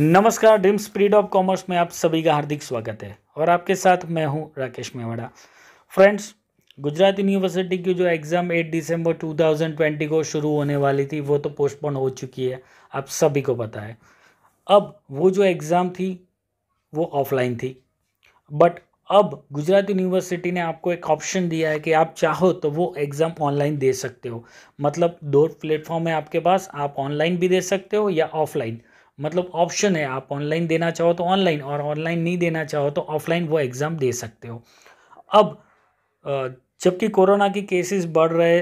नमस्कार dream spread of commerce में आप सभी का हार्दिक स्वागत है और आपके साथ मैं हूं राकेश मेवाड़ा फ्रेंड्स गुजरात यूनिवर्सिटी की जो एग्ज़ाम 8 दिसंबर 2020 को शुरू होने वाली थी वो तो पोस्टपोन हो चुकी है आप सभी को पता है अब वो जो एग्ज़ाम थी वो ऑफलाइन थी बट अब गुजरात यूनिवर्सिटी ने आपको एक ऑप्शन दिया है कि आप चाहो तो वो एग्ज़ाम ऑनलाइन दे सकते हो मतलब दो प्लेटफॉर्म है आपके पास आप ऑनलाइन भी दे सकते हो या ऑफलाइन मतलब ऑप्शन है आप ऑनलाइन देना चाहो तो ऑनलाइन और ऑनलाइन नहीं देना चाहो तो ऑफलाइन वो एग्ज़ाम दे सकते हो अब जबकि कोरोना के केसेस बढ़ रहे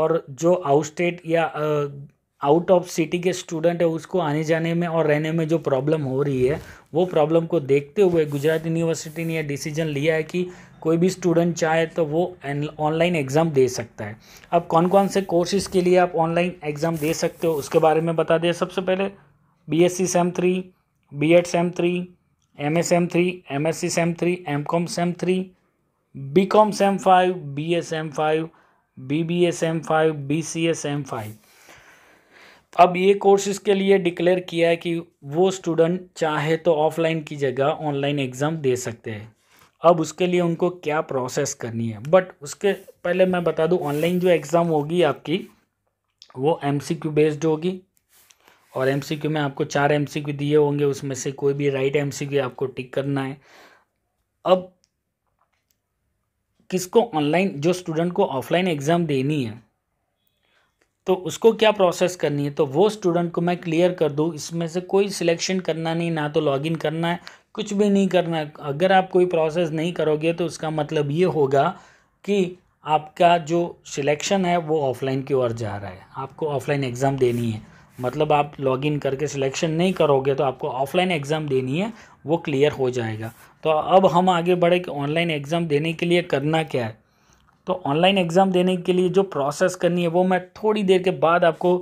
और जो आउट स्टेट या आउट ऑफ सिटी के स्टूडेंट है उसको आने जाने में और रहने में जो प्रॉब्लम हो रही है वो प्रॉब्लम को देखते हुए गुजरात यूनिवर्सिटी ने यह डिसीजन लिया है कि कोई भी स्टूडेंट चाहे तो वो ऑनलाइन एग्ज़ाम दे सकता है अब कौन कौन से कोर्सेज़ के लिए आप ऑनलाइन एग्ज़ाम दे सकते हो उसके बारे में बता दें सबसे पहले B S C sem three B Ed sem three M S sem three M S C sem three M Com sem three B Com sem five B S M five B B A M five B C S M five अब ये course इसके लिए declare किया है कि वो student चाहे तो ऑफलाइन की जगह ऑनलाइन एग्ज़ाम दे सकते हैं अब उसके लिए उनको क्या प्रोसेस करनी है बट उसके पहले मैं बता दूं ऑनलाइन जो एग्ज़ाम होगी आपकी वो एम सी क्यू बेस्ड होगी और एमसीक्यू में आपको चार एमसीक्यू दिए होंगे उसमें से कोई भी राइट एमसीक्यू आपको टिक करना है अब किसको ऑनलाइन जो स्टूडेंट को ऑफलाइन एग्ज़ाम देनी है तो उसको क्या प्रोसेस करनी है तो वो स्टूडेंट को मैं क्लियर कर दूँ इसमें से कोई सिलेक्शन करना नहीं ना तो लॉगिन करना है कुछ भी नहीं करना है अगर आप कोई प्रोसेस नहीं करोगे तो उसका मतलब ये होगा कि आपका जो सिलेक्शन है वो ऑफलाइन की ओर जा रहा है आपको ऑफलाइन एग्ज़ाम देनी है मतलब आप लॉगिन करके सिलेक्शन नहीं करोगे तो आपको ऑफलाइन एग्ज़ाम देनी है वो क्लियर हो जाएगा तो अब हम आगे बढ़े कि ऑनलाइन एग्ज़ाम देने के लिए करना क्या है तो ऑनलाइन एग्ज़ाम देने के लिए जो प्रोसेस करनी है वो मैं थोड़ी देर के बाद आपको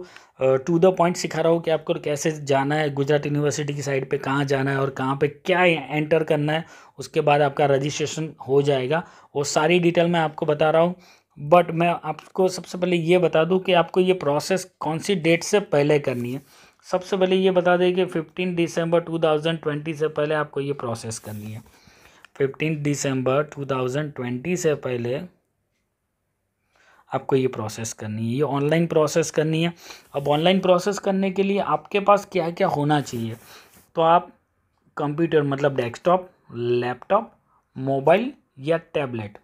टू द पॉइंट सिखा रहा हूँ कि आपको कैसे जाना है गुजरात यूनिवर्सिटी की साइड पे कहाँ जाना है और कहाँ पे क्या एंटर करना है उसके बाद आपका रजिस्ट्रेशन हो जाएगा वो सारी डिटेल मैं आपको बता रहा हूँ बट मैं आपको सबसे पहले ये बता दूं कि आपको ये प्रोसेस कौन सी डेट से पहले करनी है सबसे पहले ये बता दें कि फिफ्टीन दिसंबर 2020 से पहले आपको ये प्रोसेस करनी है फिफ्टीन दिसंबर 2020 से पहले आपको ये प्रोसेस करनी है ये ऑनलाइन प्रोसेस करनी है अब ऑनलाइन प्रोसेस करने के लिए आपके पास क्या क्या होना चाहिए तो आप कंप्यूटर मतलब डेस्कटॉप लैपटॉप मोबाइल या टैबलेट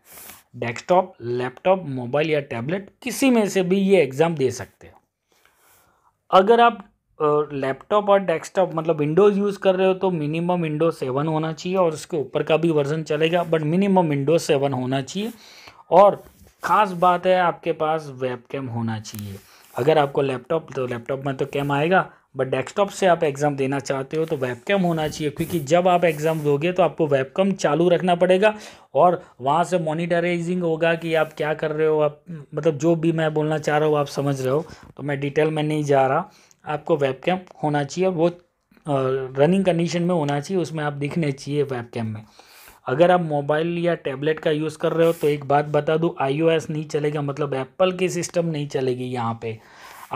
डेस्कटॉप लैपटॉप मोबाइल या टैबलेट किसी में से भी ये एग्ज़ाम दे सकते हो अगर आप लैपटॉप और डेस्कटॉप मतलब विंडोज़ यूज़ कर रहे हो तो मिनिमम विंडोज़ सेवन होना चाहिए और उसके ऊपर का भी वर्जन चलेगा बट मिनिमम विंडोज़ सेवन होना चाहिए और ख़ास बात है आपके पास वेबकैम होना चाहिए अगर आपको लैपटॉप तो लैपटॉप में तो कैम आएगा बट डेस्कटॉप से आप एग्ज़ाम देना चाहते हो तो वेबकैम होना चाहिए क्योंकि जब आप एग्ज़ाम दोगे तो आपको वेबकैम चालू रखना पड़ेगा और वहाँ से मॉनिटराइजिंग होगा कि आप क्या कर रहे हो आप मतलब जो भी मैं बोलना चाह रहा हूँ आप समझ रहे हो तो मैं डिटेल में नहीं जा रहा आपको वेबकैम होना चाहिए वो रनिंग कंडीशन में होना चाहिए उसमें आप दिखने चाहिए वेबकैम में अगर आप मोबाइल या टैबलेट का यूज़ कर रहे हो तो एक बात बता दूँ आईओएस नहीं चलेगा मतलब एप्पल की सिस्टम नहीं चलेगी यहाँ पे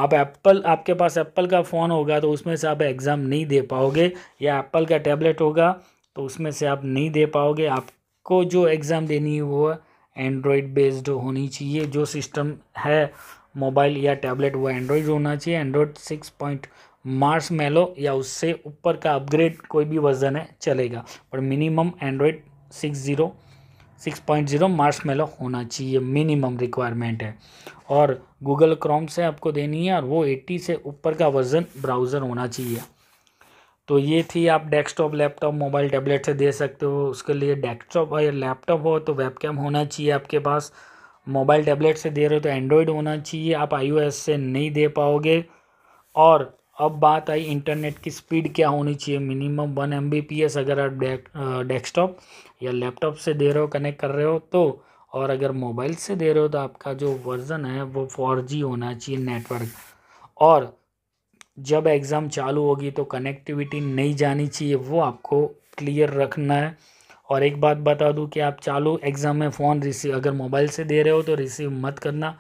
आप एप्पल आपके पास एप्पल का फ़ोन होगा तो उसमें से आप एग्ज़ाम नहीं दे पाओगे या एप्पल का टैबलेट होगा तो उसमें से आप नहीं दे पाओगे आपको जो एग्ज़ाम देनी है वो एंड्रॉयड बेस्ड होनी चाहिए जो सिस्टम है मोबाइल या टैबलेट वो एंड्रॉयड होना चाहिए एंड्रॉयड सिक्स पॉइंट मार्स मेलो या उससे ऊपर का अपग्रेड कोई भी वर्जन है चलेगा और minimum Android six zero six point zero Marshmallow होना चाहिए मिनिमम रिक्वायरमेंट है और गूगल क्रोम से आपको देनी है और वो एट्टी से ऊपर का वर्जन ब्राउज़र होना चाहिए तो ये थी आप डेस्कटॉप लैपटॉप मोबाइल टैबलेट से दे सकते हो उसके लिए डेस्कटॉप या लैपटॉप हो तो वेबकैम होना चाहिए आपके पास मोबाइल टैबलेट से दे रहे हो तो एंड्रॉयड होना चाहिए आप आईओएस से नहीं दे पाओगे और अब बात आई इंटरनेट की स्पीड क्या होनी चाहिए मिनिमम वन एम अगर आप डेस्कटॉप या लैपटॉप से दे रहे हो कनेक्ट कर रहे हो तो और अगर मोबाइल से दे रहे हो तो आपका जो वर्ज़न है वो फोर होना चाहिए नेटवर्क और जब एग्ज़ाम चालू होगी तो कनेक्टिविटी नहीं जानी चाहिए वो आपको क्लियर रखना है और एक बात बता दूं कि आप चालू एग्ज़ाम में फ़ोन रिसीव अगर मोबाइल से दे रहे हो तो रिसीव मत करना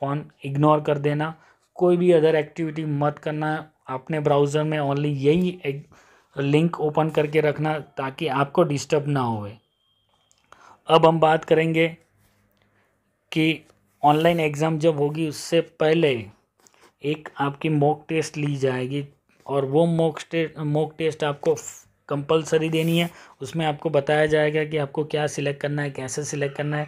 फ़ोन इग्नोर कर देना कोई भी अदर एक्टिविटी मत करना अपने ब्राउज़र में ओनली यही लिंक ओपन करके रखना ताकि आपको डिस्टर्ब ना होए अब हम बात करेंगे कि ऑनलाइन एग्ज़ाम जब होगी उससे पहले एक आपकी मॉक टेस्ट ली जाएगी और वो मॉक टेस्ट मॉक टेस्ट आपको कंपलसरी देनी है उसमें आपको बताया जाएगा कि आपको क्या सिलेक्ट करना है कैसे सिलेक्ट करना है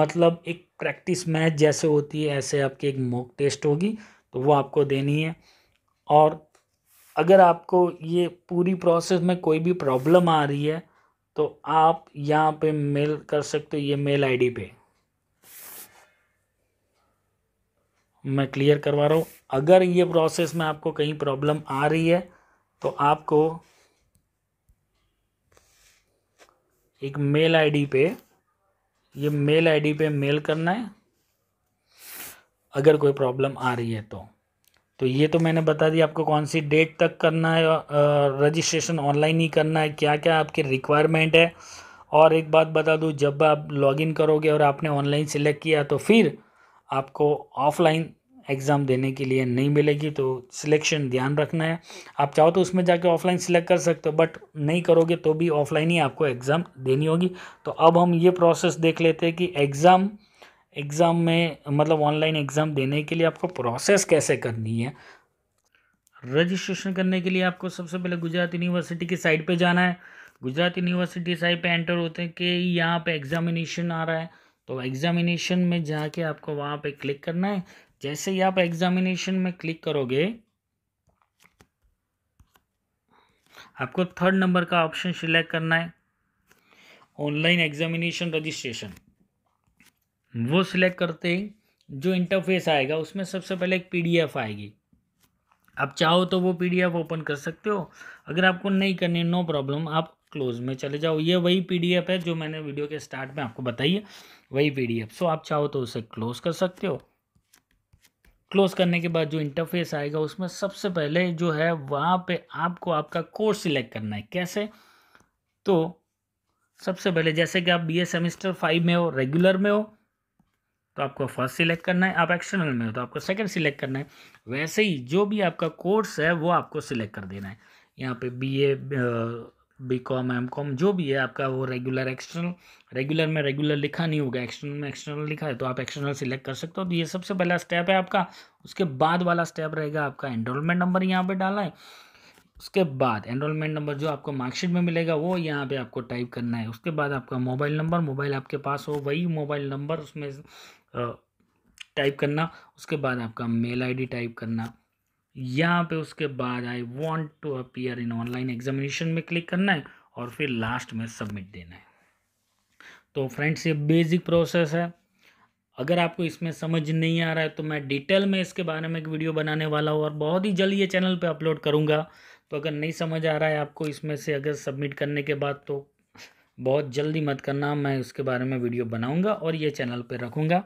मतलब एक प्रैक्टिस मैच जैसे होती है ऐसे आपकी एक मॉक टेस्ट होगी तो वो आपको देनी है और अगर आपको ये पूरी प्रोसेस में कोई भी प्रॉब्लम आ रही है तो आप यहाँ पे मेल कर सकते हो ये मेल आईडी पे मैं क्लियर करवा रहा हूँ अगर ये प्रोसेस में आपको कहीं प्रॉब्लम आ रही है तो आपको एक मेल आईडी पे ये मेल आईडी पे मेल करना है अगर कोई प्रॉब्लम आ रही है तो तो ये तो मैंने बता दिया आपको कौन सी डेट तक करना है रजिस्ट्रेशन ऑनलाइन ही करना है क्या क्या आपके रिक्वायरमेंट है और एक बात बता दूँ जब आप लॉगिन करोगे और आपने ऑनलाइन सिलेक्ट किया तो फिर आपको ऑफलाइन एग्ज़ाम देने के लिए नहीं मिलेगी तो सिलेक्शन ध्यान रखना है आप चाहो तो उसमें जाके ऑफलाइन सिलेक्ट कर सकते हो बट नहीं करोगे तो भी ऑफलाइन ही आपको एग्ज़ाम देनी होगी तो अब हम ये प्रोसेस देख लेते हैं कि एग्ज़ाम एग्ज़ाम में मतलब ऑनलाइन एग्ज़ाम देने के लिए आपको प्रोसेस कैसे करनी है रजिस्ट्रेशन करने के लिए आपको सबसे पहले गुजरात यूनिवर्सिटी की साइट पे जाना है गुजरात यूनिवर्सिटी साइट पे एंटर होते हैं कि यहाँ पे एग्ज़ामिनेशन आ रहा है तो एग्ज़ामिनेशन में जाके आपको वहाँ पे क्लिक करना है जैसे ही आप एग्ज़ामिनेशन में क्लिक करोगे आपको थर्ड नंबर का ऑप्शन सिलेक्ट करना है ऑनलाइन एग्जामिनेशन रजिस्ट्रेशन वो सिलेक्ट करते ही जो इंटरफेस आएगा उसमें सबसे पहले एक पीडीएफ आएगी आप चाहो तो वो पीडीएफ ओपन कर सकते हो अगर आपको नहीं करनी नो प्रॉब्लम आप क्लोज में चले जाओ ये वही पीडीएफ है जो मैंने वीडियो के स्टार्ट में आपको बताई है वही पीडीएफ सो आप चाहो तो उसे क्लोज कर सकते हो क्लोज करने के बाद जो इंटरफेस आएगा उसमें सबसे पहले जो है वहाँ पे आपको आपका कोर्स सिलेक्ट करना है कैसे तो सबसे पहले जैसे कि आप बी ए फाइव में हो रेगुलर में हो तो आपको फर्स्ट सिलेक्ट करना है आप एक्सटर्नल में हो तो आपको सेकंड सिलेक्ट करना है वैसे ही जो भी आपका कोर्स है वो आपको सिलेक्ट कर देना है यहाँ पे B A B Com M Com जो भी है आपका वो रेगुलर एक्सटर्नल रेगुलर में रेगुलर लिखा नहीं होगा एक्सटर्नल में एक्सटर्नल लिखा है तो आप एक्सटर्नल सिलेक्ट कर सकते हो तो ये सबसे पहला स्टेप है आपका उसके बाद वाला स्टेप रहेगा आपका एनरोलमेंट नंबर यहाँ पर डाला है उसके बाद एनरोलमेंट नंबर जो आपको मार्कशीट में मिलेगा वो यहाँ पे आपको टाइप करना है उसके बाद आपका मोबाइल नंबर मोबाइल आपके पास हो वही मोबाइल नंबर उसमें टाइप करना उसके बाद आपका मेल आईडी टाइप करना यहाँ पे उसके बाद I want to appear in online examination में क्लिक करना है और फिर लास्ट में सबमिट देना है तो फ्रेंड्स ये बेसिक प्रोसेस है अगर आपको इसमें समझ नहीं आ रहा है तो मैं डिटेल में इसके बारे में एक वीडियो बनाने वाला हूँ और बहुत ही जल्द ये चैनल पे अपलोड करूँगा तो अगर नहीं समझ आ रहा है आपको इसमें से अगर सबमिट करने के बाद तो बहुत जल्दी मत करना मैं उसके बारे में वीडियो बनाऊंगा और ये चैनल पे रखूंगा